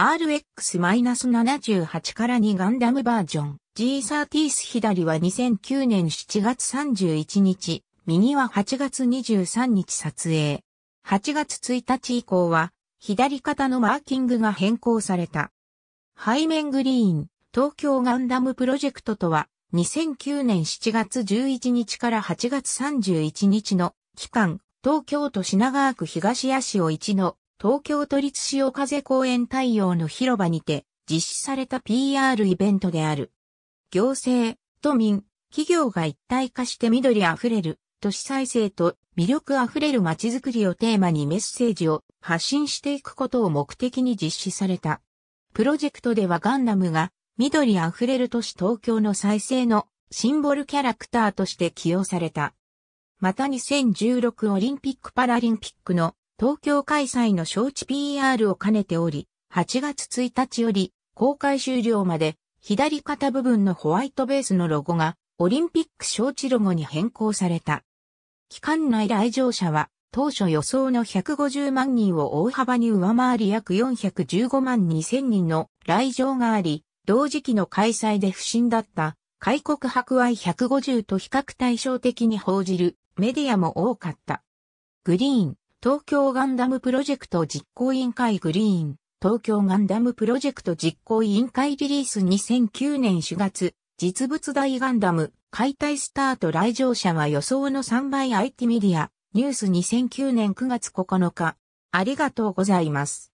RX-78 から2ガンダムバージョン G30 左は2009年7月31日、右は8月23日撮影。8月1日以降は左肩のマーキングが変更された。背面グリーン、東京ガンダムプロジェクトとは、2009年7月11日から8月31日の期間、東京都品川区東谷市を1の東京都立潮風公園太陽の広場にて実施された PR イベントである。行政、都民、企業が一体化して緑あふれる都市再生と魅力あふれる街づくりをテーマにメッセージを発信していくことを目的に実施された。プロジェクトではガンダムが緑あふれる都市東京の再生のシンボルキャラクターとして起用された。また2016オリンピック・パラリンピックの東京開催の招致 PR を兼ねており、8月1日より公開終了まで左肩部分のホワイトベースのロゴがオリンピック招致ロゴに変更された。期間内来場者は当初予想の150万人を大幅に上回り約415万2000人の来場があり、同時期の開催で不審だった開国博愛150と比較対照的に報じるメディアも多かった。グリーン、東京ガンダムプロジェクト実行委員会グリーン、東京ガンダムプロジェクト実行委員会リリース2009年4月、実物大ガンダム、解体スタート来場者は予想の3倍 IT メディア、ニュース2009年9月9日。ありがとうございます。